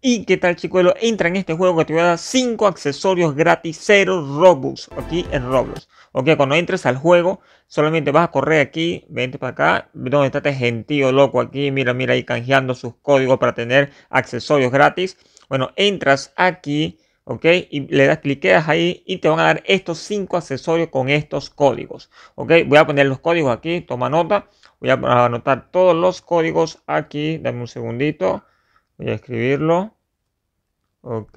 ¿Y qué tal chicuelo? Entra en este juego que te voy a dar 5 accesorios gratis, 0 Robux, aquí en robux, Ok, cuando entres al juego, solamente vas a correr aquí, vente para acá, donde está este gentío loco aquí, mira, mira, ahí canjeando sus códigos para tener accesorios gratis. Bueno, entras aquí, ok, y le das, cliqueas ahí y te van a dar estos 5 accesorios con estos códigos. Ok, voy a poner los códigos aquí, toma nota, voy a anotar todos los códigos aquí, dame un segundito. Voy a escribirlo. Ok.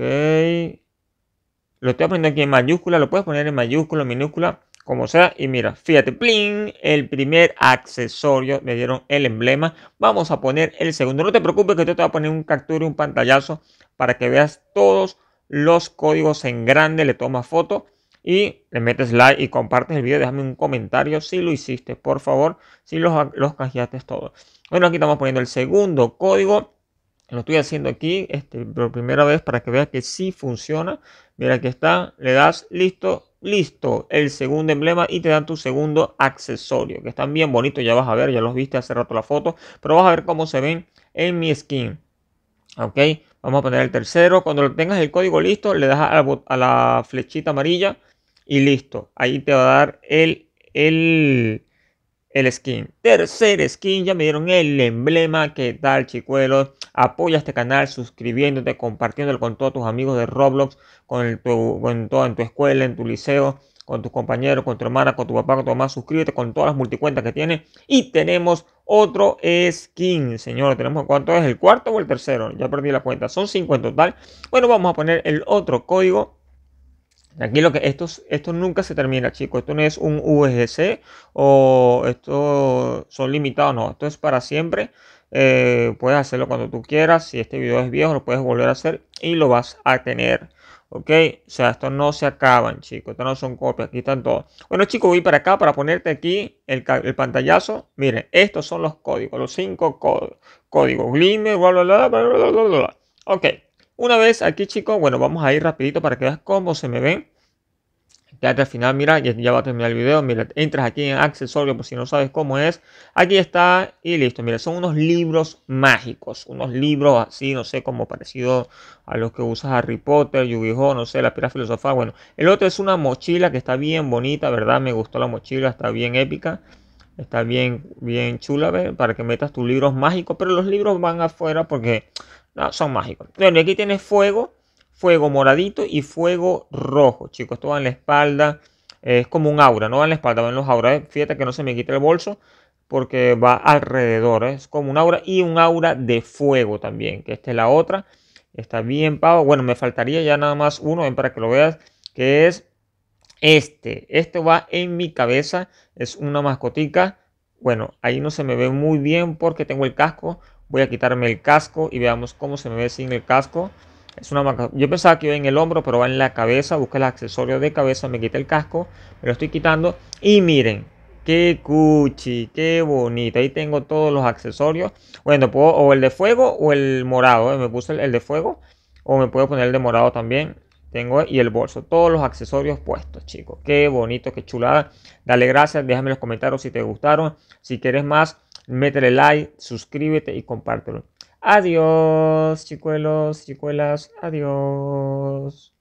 Lo estoy poniendo aquí en mayúscula. Lo puedes poner en mayúscula, minúscula, como sea. Y mira, fíjate, plin, el primer accesorio. Me dieron el emblema. Vamos a poner el segundo. No te preocupes que yo te voy a poner un captura, un pantallazo para que veas todos los códigos en grande. Le tomas foto y le metes like y compartes el video. Déjame un comentario si lo hiciste, por favor, si los, los canjeaste todos. Bueno, aquí estamos poniendo el segundo código. Lo estoy haciendo aquí este, por primera vez para que veas que sí funciona. Mira, que está. Le das listo, listo. El segundo emblema y te dan tu segundo accesorio. Que están bien bonitos, ya vas a ver. Ya los viste hace rato la foto. Pero vas a ver cómo se ven en mi skin. Ok, vamos a poner el tercero. Cuando tengas el código listo, le das a la, a la flechita amarilla y listo. Ahí te va a dar el, el el skin. Tercer skin, ya me dieron el emblema. ¿Qué tal, chicuelos? Apoya este canal suscribiéndote, compartiéndolo con todos tus amigos de Roblox, con, el, tu, todo, en tu escuela, en tu liceo, con tus compañeros, con tu hermana, con tu papá, con tu mamá. Suscríbete con todas las multicuentas que tiene Y tenemos otro skin, señor. Tenemos cuánto es el cuarto o el tercero. Ya perdí la cuenta. Son cinco en total. Bueno, vamos a poner el otro código Aquí lo que esto, esto nunca se termina, chicos. Esto no es un USC o esto son limitados, no. Esto es para siempre. Eh, puedes hacerlo cuando tú quieras. Si este video es viejo, lo puedes volver a hacer y lo vas a tener. ¿Ok? O sea, esto no se acaban, chicos. Esto no son copias. Aquí están todos. Bueno, chicos, voy para acá para ponerte aquí el, pantallazo. Miren, estos son los códigos, los cinco códigos. Glimmer, bla, bla, bla, bla, bla, bla, bla. Ok. Una vez aquí, chicos, bueno, vamos a ir rapidito para que veas cómo se me ven. Quédate al final, mira, ya, va a terminar el video. Mira, entras aquí en accesorios por si no sabes cómo es. Aquí está y listo. Mira, son unos libros mágicos. Unos libros así, no sé, como parecido a los que usas Harry Potter, Yu-Gi-Oh, no sé, la pira filosofal. Bueno, el otro es una mochila que está bien bonita, ¿verdad? Me gustó la mochila, está bien épica. Está bien, bien chula para que metas tus libros mágicos, pero los libros van afuera porque no, son mágicos. Bueno, aquí tienes fuego, fuego moradito y fuego rojo, chicos. Esto va en la espalda, es como un aura, no va en la espalda, va en los auras. Eh. Fíjate que no se me quita el bolso porque va alrededor, es como un aura y un aura de fuego también, que esta es la otra. Está bien, pavo. Bueno, me faltaría ya nada más uno, para que lo veas, que es este. esto va en mi cabeza. Es una mascotica. Bueno, ahí no se me ve muy bien porque tengo el casco. Voy a quitarme el casco y veamos cómo se me ve sin el casco. Es una Yo pensaba que iba en el hombro, pero va en la cabeza. Busca el accesorio de cabeza, me quité el casco. Me lo estoy quitando. Y miren, Qué cuchi, qué bonito. Ahí tengo todos los accesorios. Bueno, puedo o el de fuego o el morado. Eh? Me puse el, de fuego. O me puedo poner el de morado también. Tengo y el bolso, todos los accesorios puestos, chicos. Qué bonito, qué chulada. Dale gracias, déjame en los comentarios si te gustaron. Si quieres más, métele like, suscríbete y compártelo. Adiós, chicuelos, chicuelas. Adiós.